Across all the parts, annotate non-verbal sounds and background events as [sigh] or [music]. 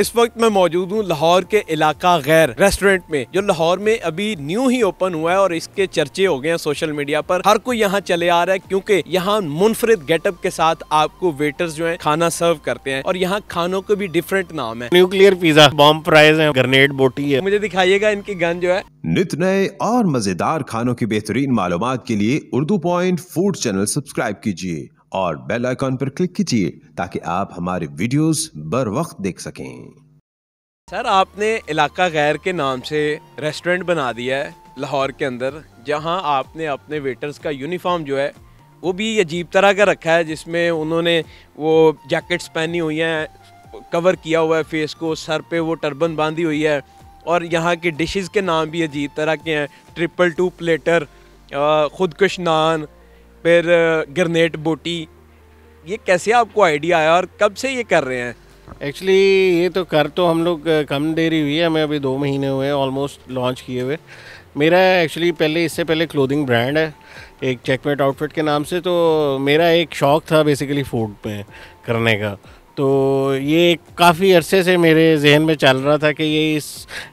इस वक्त मैं मौजूद हूँ लाहौर के इलाका गैर रेस्टोरेंट में जो लाहौर में अभी न्यू ही ओपन हुआ है और इसके चर्चे हो गए हैं सोशल मीडिया पर हर कोई यहाँ चले आ रहा है क्योंकि यहाँ मुनफरद गेटअप के साथ आपको वेटर्स जो है खाना सर्व करते हैं और यहाँ खानों के भी डिफरेंट नाम है न्यूक्लियर पिज्जा बॉम्ब फ्राइज है ग्रनेड बोटी है मुझे दिखाइएगा इनकी गन जो है नित नए और मजेदार खानों की बेहतरीन मालूम के लिए Urdu point food channel subscribe कीजिए और बेल आइकॉन पर क्लिक कीजिए ताकि आप हमारे वीडियोस बर वक्त देख सकें सर आपने इलाका गैर के नाम से रेस्टोरेंट बना दिया है लाहौर के अंदर जहां आपने अपने वेटर्स का यूनिफॉर्म जो है वो भी अजीब तरह का रखा है जिसमें उन्होंने वो जैकेट्स पहनी हुई हैं कवर किया हुआ है फेस को सर पे वो टर्बन बांधी हुई है और यहाँ के डिशेस के नाम भी अजीब तरह के हैं ट्रिपल टू प्लेटर खुदकश नान फिर ग्रनेट बोटी ये कैसे आपको आइडिया आया और कब से ये कर रहे हैं एक्चुअली ये तो कर तो हम लोग कम देरी हुई है हमें अभी दो महीने हुए ऑलमोस्ट लॉन्च किए हुए मेरा एक्चुअली पहले इससे पहले क्लोथिंग ब्रांड है एक चेकमेट आउटफिट के नाम से तो मेरा एक शौक़ था बेसिकली फूड में करने का तो ये काफ़ी अरसे से मेरे जहन में चल रहा था कि ये इस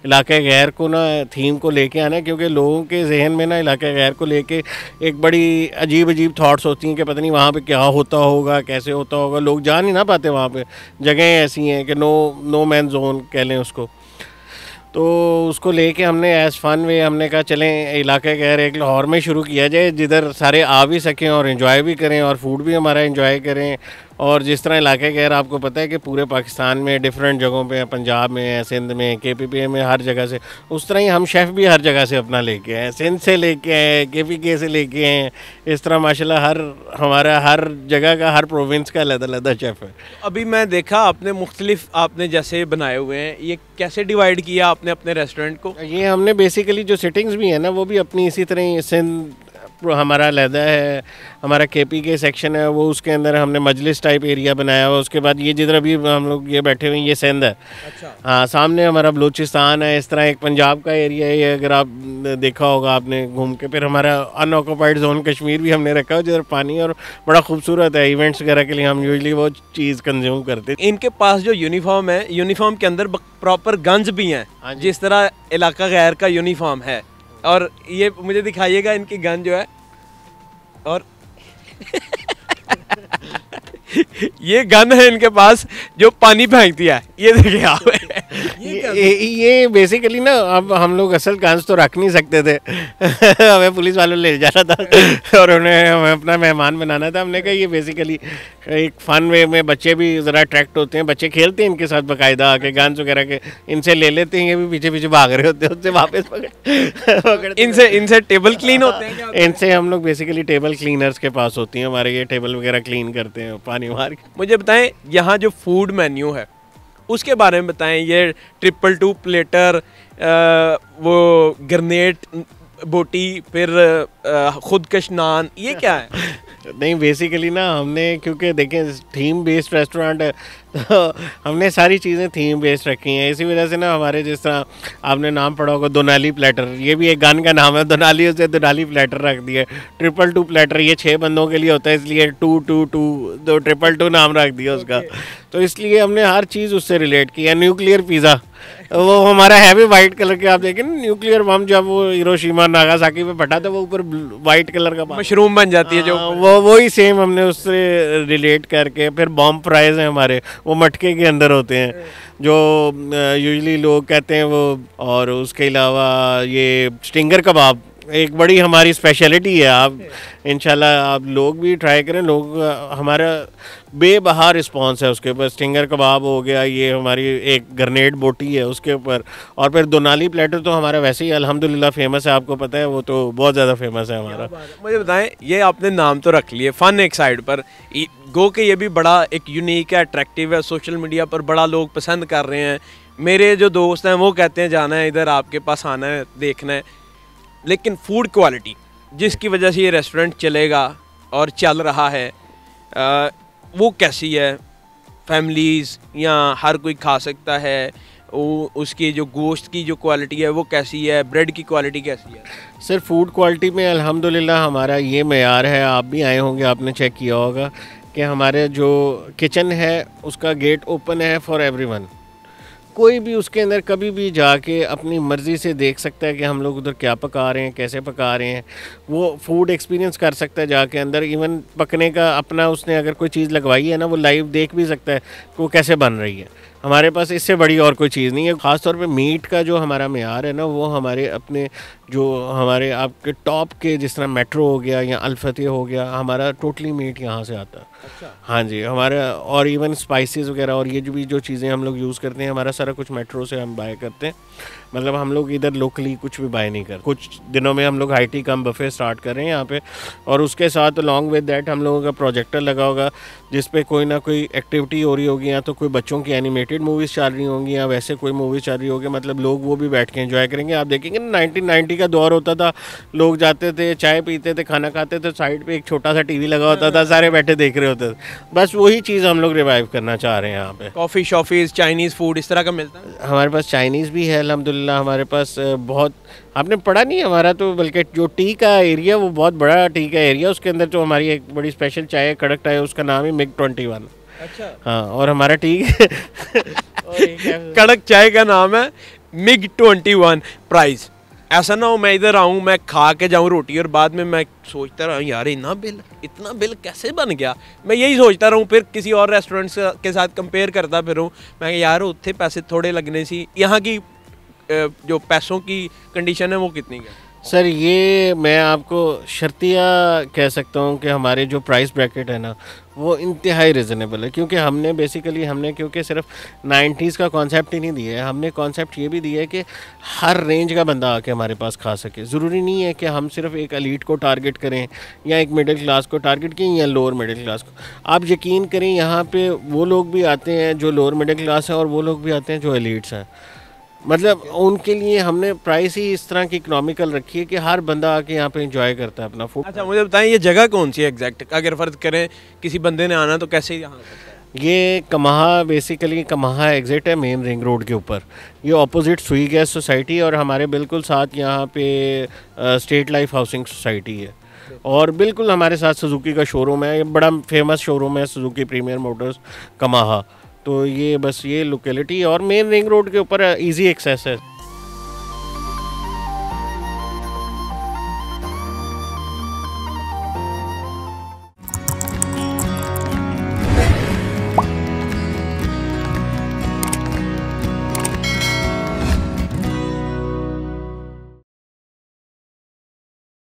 इलाके गैर को ना थीम को लेके आना क्योंकि लोगों के जहन में ना इलाके गैर को लेके एक बड़ी अजीब अजीब थॉट्स होती हैं कि पता नहीं वहाँ पे क्या होता होगा कैसे होता होगा लोग जा नहीं ना पाते वहाँ पे जगहें ऐसी हैं कि नो नो मैन जोन कह लें उसको तो उसको लेके हमने एज फन वे हमने कहा चलें इलाके गैर एक लाहौर में शुरू किया जाए जिधर सारे आ भी सकें और इन्जॉय भी करें और फूड भी हमारा इन्जॉय करें और जिस तरह इलाके के आपको पता है कि पूरे पाकिस्तान में डिफरेंट जगहों पे पंजाब में सिंध में के पी पी में हर जगह से उस तरह ही हम शेफ़ भी हर जगह से अपना लेके आए सिंध से लेके आए के पी के से लेके आए इस तरह माशाल्लाह हर हमारा हर जगह का हर प्रोविंस का अलग अलग शेफ़ है तो अभी मैं देखा आपने मुख्तलिफ आपने जैसे बनाए हुए हैं ये कैसे डिवाइड किया आपने अपने रेस्टोरेंट को ये हमने बेसिकली जो सेटिंग्स भी हैं ना वो भी अपनी इसी तरह सिंध हमारा लहदा है हमारा के पी के सेक्शन है वो उसके अंदर हमने मजलिस टाइप एरिया बनाया हुआ उसके बाद ये जिधर अभी हम लोग ये बैठे हुए हैं ये सेंध है अच्छा हाँ सामने हमारा बलूचिस्तान है इस तरह एक पंजाब का एरिया है अगर आप देखा होगा आपने घूम के फिर हमारा अनऑक्यूपाइड जोन कश्मीर भी हमने रखा है जिधर पानी और बड़ा खूबसूरत है इवेंट्स वगैरह के लिए हम यूजली वो चीज़ कंज्यूम करते हैं इनके पास जो यूनिफॉर्म है यूनिफॉर्म के अंदर प्रॉपर गंज भी हैं हाँ जिस तरह इलाका गैर का यूनिफॉर्म है और ये मुझे दिखाइएगा इनकी गन जो है और [laughs] ये गन है इनके पास जो पानी फेंकती है ये देखिए आप ये बेसिकली ना अब हम लोग असल कांस तो रख नहीं सकते थे [laughs] हमें पुलिस वालों ले जाना था और उन्हें हमें अपना मेहमान बनाना था हमने कहा ये बेसिकली एक फन वे में बच्चे भी ज़रा अट्रैक्ट होते हैं बच्चे खेलते हैं इनके साथ बाकायदा आके गांस वगैरह के इनसे ले लेते हैं ये भी पीछे पीछे भाग रहे होते हैं उनसे वापस [laughs] इनसे इनसे टेबल क्लीन होते हैं इनसे हम लोग बेसिकली टेबल क्लीनर्स के पास होती हैं हमारे ये टेबल वगैरह क्लीन करते हैं पानी मार के मुझे बताएं यहाँ जो फूड मेन्यू है उसके बारे में बताएं ये ट्रिपल टू प्लेटर वो ग्रनेड बोटी फिर खुदकश नान ये क्या है [laughs] नहीं बेसिकली ना हमने क्योंकि देखें थीम बेस्ड रेस्टोरेंट है तो हमने सारी चीज़ें थीम बेस्ड रखी हैं इसी वजह से ना हमारे जिस तरह आपने नाम पढ़ा होगा दोनाली प्लेटर ये भी एक गान का नाम है दोनाली उसे दोनाली प्लेटर रख दिया ट्रिपल टू प्लेटर ये छः बंदों के लिए होता है इसलिए टू टू टू दो ट्रिपल टू नाम रख दिया उसका तो इसलिए हमने हर चीज़ उससे रिलेट की है न्यूक्लियर पिज़्ज़ा वो हमारा है भी वाइट कलर के आप देखें न्यूक्लियर बम जब वो हिरोशिमा नागासाकी पे फटा था वो ऊपर वाइट कलर का मशरूम बन जाती है जो हाँ, वो वही सेम हमने उससे रिलेट करके फिर बॉम्ब फ्राइज हैं हमारे वो मटके के अंदर होते हैं जो यूजली लोग कहते हैं वो और उसके अलावा ये स्टिंगर कबाब एक बड़ी हमारी स्पेशलिटी है आप इनशाला आप लोग भी ट्राई करें लोग हमारा बेबहा रिस्पॉन्स है उसके ऊपर स्टिंगर कबाब हो गया ये हमारी एक ग्रनेड बोटी है उसके ऊपर और फिर दोनाली प्लेटर तो हमारा वैसे ही अल्हम्दुलिल्लाह फेमस है आपको पता है वो तो बहुत ज़्यादा फेमस है हमारा मुझे बताएं ये आपने नाम तो रख लिए फ़न एक साइड पर गो के ये भी बड़ा एक यूनिक है अट्रैक्टिव है सोशल मीडिया पर बड़ा लोग पसंद कर रहे हैं मेरे जो दोस्त हैं वो कहते हैं जाना है इधर आपके पास आना है देखना है लेकिन फूड क्वालिटी जिसकी वजह से ये रेस्टोरेंट चलेगा और चल रहा है आ, वो कैसी है फैमिलीज़ या हर कोई खा सकता है वो उसकी जो गोश्त की जो क्वालिटी है वो कैसी है ब्रेड की क्वालिटी कैसी है सर फूड क्वालिटी में अल्हम्दुलिल्लाह हमारा ये मैार है आप भी आए होंगे आपने चेक किया होगा कि हमारे जो किचन है उसका गेट ओपन है फॉर एवरीवन कोई भी उसके अंदर कभी भी जाके अपनी मर्ज़ी से देख सकता है कि हम लोग उधर क्या पका रहे हैं कैसे पका रहे हैं वो फूड एक्सपीरियंस कर सकता है जाके अंदर इवन पकने का अपना उसने अगर कोई चीज़ लगवाई है ना वो लाइव देख भी सकता है कि वो कैसे बन रही है हमारे पास इससे बड़ी और कोई चीज़ नहीं है ख़ास तौर पे मीट का जो हमारा मैार है ना वो हमारे अपने जो हमारे आपके टॉप के जिस तरह मेट्रो हो गया या अलफते हो गया हमारा टोटली मीट यहाँ से आता है अच्छा। हाँ जी हमारा और इवन स्पाइसेस वगैरह और ये जो भी जो चीज़ें हम लोग यूज़ करते हैं हमारा सारा कुछ मेट्रो से हम बाय करते हैं मतलब हम लोग इधर लोकली कुछ भी बाय नहीं कर कुछ दिनों में हम लोग high tea cum buffet start कर रहे हैं यहाँ पे और उसके साथ लॉन्ग विद डैट हम लोगों का प्रोजेक्टर लगा होगा जिस पे कोई ना कोई एक्टिविटी हो रही होगी या तो कोई बच्चों की एनिमेटेड मूवीज़ चल रही होंगी या वैसे कोई मूवीज़ चल रही होगी मतलब लोग वो भी बैठ के इन्जॉय करेंगे आप देखेंगे ना नाइनटीन का दौर होता था लोग जाते थे चाय पीते थे खाना खाते थे साइड पर एक छोटा सा टी लगा होता था सारे बैठे देख रहे होते थे बस वही चीज़ हम लोग रिवाइव करना चाह रहे हैं यहाँ पे कॉफ़ी शॉफीज़ चाइनीज़ फूड इस तरह का मिलता है हमारे पास चाइनीज़ भी है अलहमदिल्ला माशाल्लाह हमारे पास बहुत आपने पढ़ा नहीं हमारा तो बल्कि जो टी का एरिया वो बहुत बड़ा टी का एरिया उसके अंदर जो तो हमारी एक बड़ी स्पेशल चाय है कड़क टाई उसका नाम है मिग ट्वेंटी वन अच्छा हाँ और हमारा टी [laughs] कड़क चाय का नाम है मिग ट्वेंटी वन प्राइस ऐसा ना हो मैं इधर आऊँ मैं खा के जाऊँ रोटी और बाद में मैं सोचता रहा यार इतना बिल इतना बिल कैसे बन गया मैं यही सोचता रहूँ फिर किसी और रेस्टोरेंट के साथ कंपेयर करता फिर हूँ मैं यार उत्थे पैसे थोड़े लगने सी यहाँ की जो पैसों की कंडीशन है वो कितनी है सर ये मैं आपको शर्तिया कह सकता हूँ कि हमारे जो प्राइस ब्रैकेट है ना वो इंतहाई रिजनेबल है क्योंकि हमने बेसिकली हमने क्योंकि सिर्फ नाइन्टीज़ का कॉन्सेप्ट ही नहीं दिया है हमने कॉन्सेप्ट ये भी दिया है कि हर रेंज का बंदा आके हमारे पास खा सके ज़रूरी नहीं है कि हम सिर्फ एक अलीट को टारगेट करें या एक मिडिल क्लास को टारगेट करें या लोअर मिडिल क्लास को आप यकीन करें यहाँ पर वो लोग भी आते हैं जो लोअर मिडिल क्लास हैं और वो लोग भी आते हैं जो अलीट्स हैं मतलब उनके लिए हमने प्राइस ही इस तरह की इकोनॉमिकल रखी है कि हर बंदा आके यहाँ पे इंजॉय करता है अपना फूड अच्छा मुझे बताएं ये जगह कौन सी है एग्जैक्ट अगर फ़र्ज करें किसी बंदे ने आना तो कैसे यहाँ ये कमाहा बेसिकली कमाहा एग्जिट है मेन रिंग रोड के ऊपर ये ऑपोजिट सुई गैस सोसाइटी और हमारे बिल्कुल साथ यहाँ पे स्टेट लाइफ हाउसिंग सोसाइटी है और बिल्कुल हमारे साथ सुजुकी का शोरूम है बड़ा फेमस शोरूम है सुजुकी प्रीमियर मोटर्स कमाहा तो ये बस ये लोकेलिटी और मेन रिंग रोड के ऊपर ईजी uh, एक्सेस है